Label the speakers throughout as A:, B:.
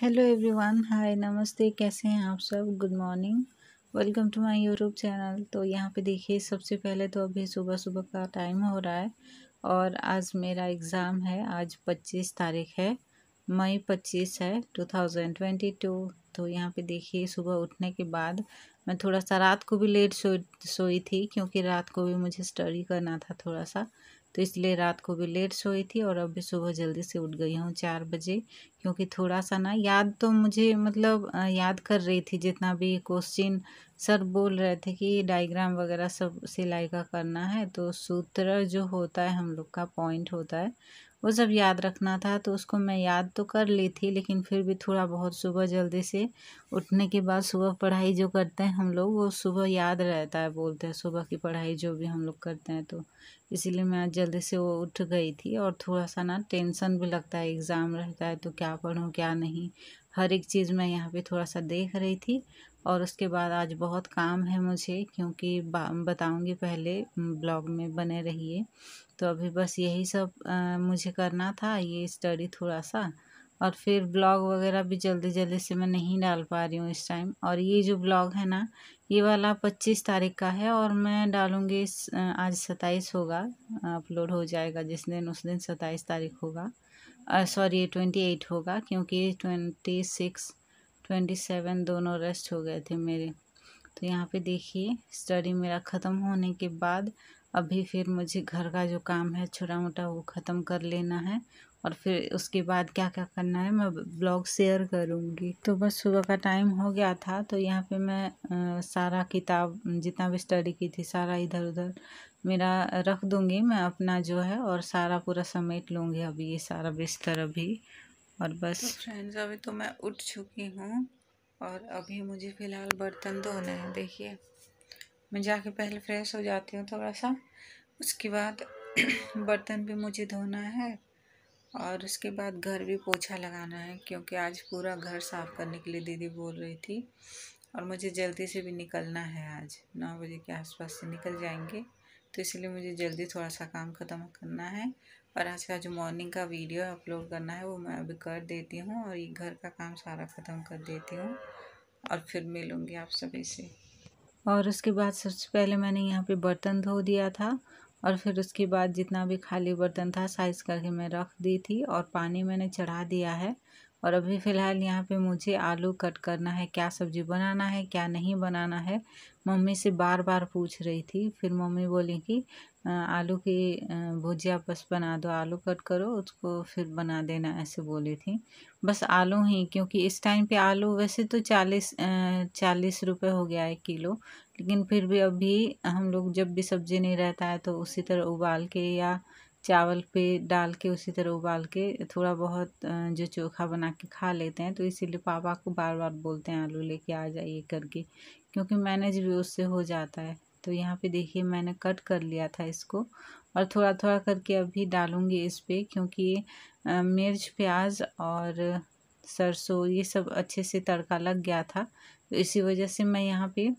A: hello everyone hi नमस्ते कैसे हैं आप सब good morning welcome to my YouTube channel तो यहाँ पे देखिए सबसे पहले तो अभी सुबह सुबह का टाइम हो रहा है और आज मेरा एग्ज़ाम है आज पच्चीस तारीख है मई पच्चीस है टू थाउजेंड ट्वेंटी टू तो यहाँ पे देखिए सुबह उठने के बाद मैं थोड़ा सा रात को भी लेट सो सोई थी क्योंकि रात को भी मुझे स्टडी करना था थोड़ा सा तो इसलिए रात को भी लेट सोई थी और अभी सुबह जल्दी से उठ गई हूँ चार बजे क्योंकि थोड़ा सा ना याद तो मुझे मतलब याद कर रही थी जितना भी क्वेश्चन सर बोल रहे थे कि डायग्राम वगैरह सब सिलाई का करना है तो सूत्र जो होता है हम लोग का पॉइंट होता है वो सब याद रखना था तो उसको मैं याद तो कर ली थी लेकिन फिर भी थोड़ा बहुत सुबह जल्दी से उठने के बाद सुबह पढ़ाई जो करते हैं हम लोग वो सुबह याद रहता है बोलते हैं सुबह की पढ़ाई जो भी हम लोग करते हैं तो इसीलिए मैं आज जल्दी से वो उठ गई थी और थोड़ा सा ना टेंशन भी लगता है एग्ज़ाम रहता है तो क्या पढ़ूँ क्या नहीं हर एक चीज़ मैं यहाँ पे थोड़ा सा देख रही थी और उसके बाद आज बहुत काम है मुझे क्योंकि बताऊंगी पहले ब्लॉग में बने रहिए तो अभी बस यही सब आ, मुझे करना था ये स्टडी थोड़ा सा और फिर ब्लॉग वगैरह भी जल्दी जल्दी से मैं नहीं डाल पा रही हूँ इस टाइम और ये जो ब्लॉग है ना ये वाला पच्चीस तारीख का है और मैं डालूँगी आज सत्ताईस होगा अपलोड हो जाएगा जिस दिन उस दिन सत्ताईस तारीख होगा सॉरी ये ट्वेंटी एट होगा क्योंकि ट्वेंटी सिक्स ट्वेंटी सेवन दोनों रेस्ट हो गए थे मेरे तो यहाँ पे देखिए स्टडी मेरा ख़त्म होने के बाद अभी फिर मुझे घर का जो काम है छोटा मोटा वो ख़त्म कर लेना है और फिर उसके बाद क्या क्या करना है मैं ब्लॉग शेयर करूँगी तो बस सुबह का टाइम हो गया था तो यहाँ पे मैं आ, सारा किताब जितना भी स्टडी की थी सारा इधर उधर मेरा रख दूँगी मैं अपना जो है और सारा पूरा समेट लूँगी अभी ये सारा बिस्तर अभी और बस तो फ्रेंड्स अभी तो मैं उठ चुकी हूँ और अभी मुझे फ़िलहाल बर्तन धोना है देखिए मैं जाके पहले फ्रेश हो जाती हूँ थोड़ा सा उसके बाद बर्तन भी मुझे धोना है और उसके बाद घर भी पोछा लगाना है क्योंकि आज पूरा घर साफ़ करने के लिए दीदी बोल रही थी और मुझे जल्दी से भी निकलना है आज नौ बजे के आसपास से निकल जाएंगे तो इसलिए मुझे जल्दी थोड़ा सा काम ख़त्म करना है और आज का जो मॉर्निंग का वीडियो अपलोड करना है वो मैं अभी कर देती हूँ और ये घर का काम सारा ख़त्म कर देती हूँ और फिर मिलूँगी आप सभी से और उसके बाद सबसे पहले मैंने यहाँ पे बर्तन धो दिया था और फिर उसके बाद जितना भी खाली बर्तन था साइज़ करके मैं रख दी थी और पानी मैंने चढ़ा दिया है और अभी फ़िलहाल यहाँ पे मुझे आलू कट करना है क्या सब्ज़ी बनाना है क्या नहीं बनाना है मम्मी से बार बार पूछ रही थी फिर मम्मी बोली कि आलू की भुजिया बस बना दो आलू कट करो उसको फिर बना देना ऐसे बोली थी बस आलू ही क्योंकि इस टाइम पे आलू वैसे तो चालीस चालीस रुपये हो गया है किलो लेकिन फिर भी अभी हम लोग जब भी सब्ज़ी नहीं रहता है तो उसी तरह उबाल के या चावल पे डाल के उसी तरह उबाल के थोड़ा बहुत जो चोखा बना के खा लेते हैं तो इसीलिए पापा को बार बार बोलते हैं आलू लेके आ जाइए करके क्योंकि मैनेज भी उससे हो जाता है तो यहाँ पे देखिए मैंने कट कर लिया था इसको और थोड़ा थोड़ा करके अभी डालूँगी इस पर क्योंकि मिर्च प्याज और सरसों ये सब अच्छे से तड़का लग गया था तो इसी वजह से मैं यहाँ पर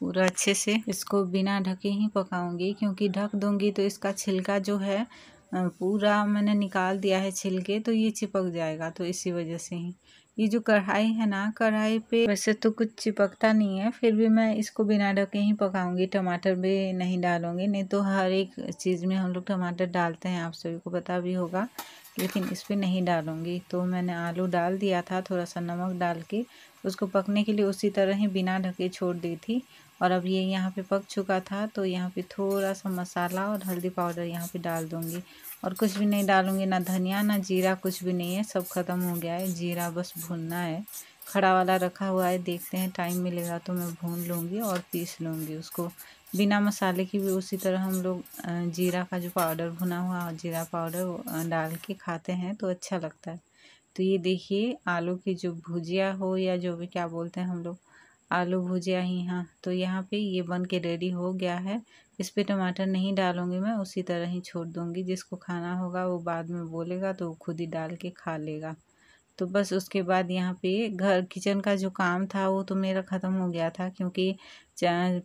A: पूरा अच्छे से इसको बिना ढके ही पकाऊंगी क्योंकि ढक दूंगी तो इसका छिलका जो है पूरा मैंने निकाल दिया है छिलके तो ये चिपक जाएगा तो इसी वजह से ही ये जो कढ़ाई है ना कढ़ाई पे वैसे तो कुछ चिपकता नहीं है फिर भी मैं इसको बिना ढके ही पकाऊंगी टमाटर भी नहीं डालूंगी नहीं तो हर एक चीज़ में हम लोग टमाटर डालते हैं आप सभी को पता भी होगा लेकिन इस पर नहीं डालूंगी तो मैंने आलू डाल दिया था थोड़ा सा नमक डाल के उसको पकने के लिए उसी तरह ही बिना ढके छोड़ दी थी और अब ये यहाँ पे पक चुका था तो यहाँ पे थोड़ा सा मसाला और हल्दी पाउडर यहाँ पे डाल दूँगी और कुछ भी नहीं डालूँगी ना धनिया ना जीरा कुछ भी नहीं है सब ख़त्म हो गया है जीरा बस भूनना है खड़ा वाला रखा हुआ है देखते हैं टाइम मिलेगा तो मैं भून लूँगी और पीस लूँगी उसको बिना मसाले की भी उसी तरह हम लोग जीरा का जो पाउडर भुना हुआ और जीरा पाउडर डाल के खाते हैं तो अच्छा लगता है तो ये देखिए आलू की जो भुजिया हो या जो भी क्या बोलते हैं हम लोग आलू भुजिया ही हाँ तो यहाँ पे ये बन के रेडी हो गया है इस पर टमाटर नहीं डालूँगी मैं उसी तरह ही छोड़ दूँगी जिसको खाना होगा वो बाद में बोलेगा तो खुद ही डाल के खा लेगा तो बस उसके बाद यहाँ पे घर किचन का जो काम था वो तो मेरा ख़त्म हो गया था क्योंकि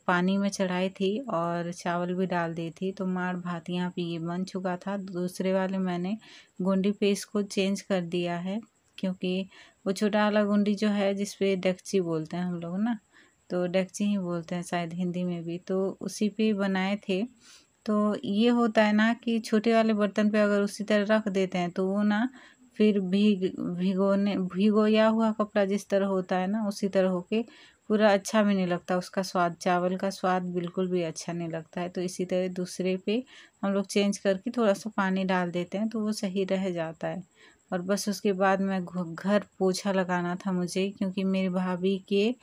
A: पानी में चढ़ाई थी और चावल भी डाल दी थी तो मार भात यहाँ पे ये बन चुका था दूसरे वाले मैंने गोंडी पे इसको चेंज कर दिया है क्योंकि वो छोटा वाला गुंडी जो है जिसपे डेक्ची बोलते हैं हम लोग ना तो डेक्ची ही बोलते हैं शायद हिंदी में भी तो उसी पे बनाए थे तो ये होता है ना कि छोटे वाले बर्तन पे अगर उसी तरह रख देते हैं तो वो ना फिर भीग भिगोने भिगोया हुआ कपड़ा जिस तरह होता है ना उसी तरह होके पूरा अच्छा भी नहीं लगता उसका स्वाद चावल का स्वाद बिल्कुल भी अच्छा नहीं लगता है तो इसी तरह दूसरे पे हम लोग चेंज करके थोड़ा सा पानी डाल देते हैं तो वो सही रह जाता है और बस उसके बाद मैं घर पोछा लगाना था मुझे क्योंकि मेरी भाभी के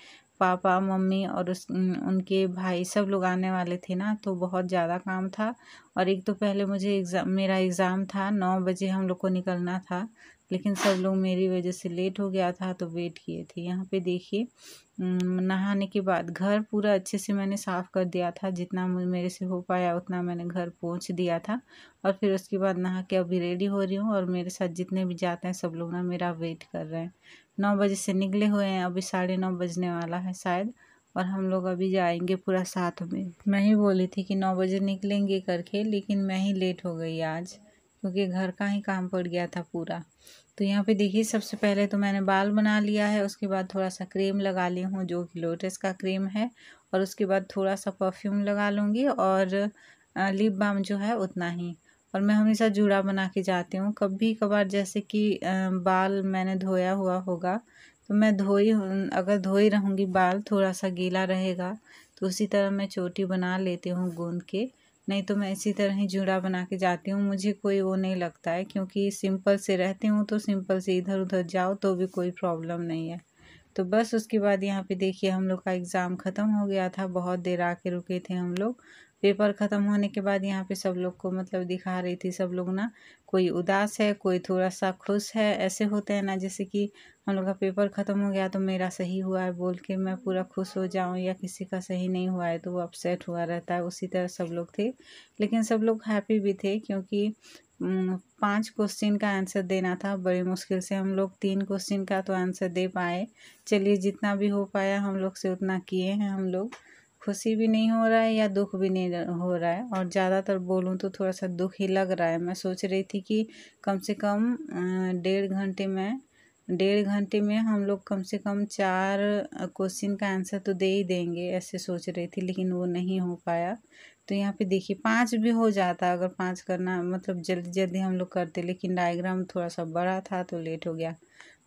A: पापा मम्मी और उस उनके भाई सब लोग आने वाले थे ना तो बहुत ज़्यादा काम था और एक तो पहले मुझे एग्ज़ाम मेरा एग्ज़ाम था नौ बजे हम लोग को निकलना था लेकिन सब लोग मेरी वजह से लेट हो गया था तो वेट किए थे यहाँ पे देखिए नहाने के बाद घर पूरा अच्छे से मैंने साफ़ कर दिया था जितना मेरे से हो पाया उतना मैंने घर पहुँच दिया था और फिर उसके बाद नहा के अभी रेडी हो रही हूँ और मेरे साथ जितने भी जाते हैं सब लोग ना मेरा वेट कर रहे हैं नौ बजे से निकले हुए हैं अभी साढ़े नौ बजने वाला है शायद और हम लोग अभी जाएंगे पूरा साथ में मैं ही बोली थी कि नौ बजे निकलेंगे करके लेकिन मैं ही लेट हो गई आज क्योंकि घर का ही काम पड़ गया था पूरा तो यहाँ पे देखिए सबसे पहले तो मैंने बाल बना लिया है उसके बाद थोड़ा सा क्रीम लगा ली हूँ जो कि लोटस का क्रीम है और उसके बाद थोड़ा सा परफ्यूम लगा लूँगी और लिप बाम जो है उतना ही और मैं हमेशा जूड़ा बना के जाती हूँ कभी कभार जैसे कि बाल मैंने धोया हुआ होगा तो मैं धोई अगर धोई रहूँगी बाल थोड़ा सा गीला रहेगा तो उसी तरह मैं चोटी बना लेती हूँ गूंद के नहीं तो मैं इसी तरह ही जूड़ा बना के जाती हूँ मुझे कोई वो नहीं लगता है क्योंकि सिंपल से रहती हूँ तो सिंपल से इधर उधर जाओ तो भी कोई प्रॉब्लम नहीं है तो बस उसके बाद यहाँ पे देखिए हम लोग का एग्ज़ाम ख़त्म हो गया था बहुत देर आके रुके थे हम लोग पेपर ख़त्म होने के बाद यहाँ पे सब लोग को मतलब दिखा रही थी सब लोग ना कोई उदास है कोई थोड़ा सा खुश है ऐसे होते हैं ना जैसे कि हम लोग का पेपर ख़त्म हो गया तो मेरा सही हुआ है बोल के मैं पूरा खुश हो जाऊँ या किसी का सही नहीं हुआ है तो वो अपसेट हुआ रहता है उसी तरह सब लोग थे लेकिन सब लोग हैप्पी भी थे क्योंकि पांच क्वेश्चन का आंसर देना था बड़ी मुश्किल से हम लोग तीन क्वेश्चन का तो आंसर दे पाए चलिए जितना भी हो पाया हम लोग से उतना किए हैं हम लोग खुशी भी नहीं हो रहा है या दुख भी नहीं हो रहा है और ज़्यादातर बोलूँ तो थोड़ा सा दुख ही लग रहा है मैं सोच रही थी कि कम से कम डेढ़ घंटे में डेढ़ घंटे में हम लोग कम से कम चार क्वेश्चन का आंसर तो दे ही देंगे ऐसे सोच रही थी लेकिन वो नहीं हो पाया तो यहाँ पे देखिए पाँच भी हो जाता अगर पाँच करना मतलब जल्दी जल्दी हम लोग करते लेकिन डायग्राम थोड़ा सा बड़ा था तो लेट हो गया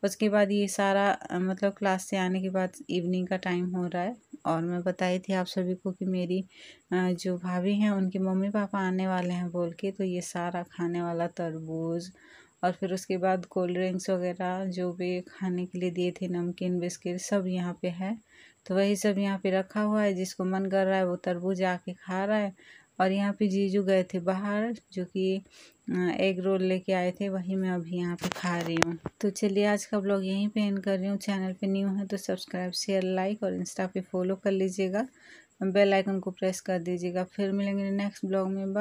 A: उसके बाद ये सारा मतलब क्लास से आने के बाद इवनिंग का टाइम हो रहा है और मैं बताई थी आप सभी को कि मेरी जो भाभी हैं उनके मम्मी पापा आने वाले हैं बोल के तो ये सारा खाने वाला तरबूज और फिर उसके बाद कोल्ड ड्रिंक्स वगैरह जो भी खाने के लिए दिए थे नमकीन बिस्किट सब यहाँ पे है तो वही सब यहाँ पे रखा हुआ है जिसको मन कर रहा है वो तरबूज आके खा रहा है और यहाँ पे जीजू गए थे बाहर जो कि एग रोल लेके आए थे वही मैं अभी यहाँ पे खा रही हूँ तो चलिए आज का ब्लॉग यहीं पे एंड कर रही हूँ चैनल पे न्यू है तो सब्सक्राइब शेयर लाइक और इंस्टा पे फॉलो कर लीजिएगा बेल आइकन को प्रेस कर दीजिएगा फिर मिलेंगे नेक्स्ट ब्लॉग में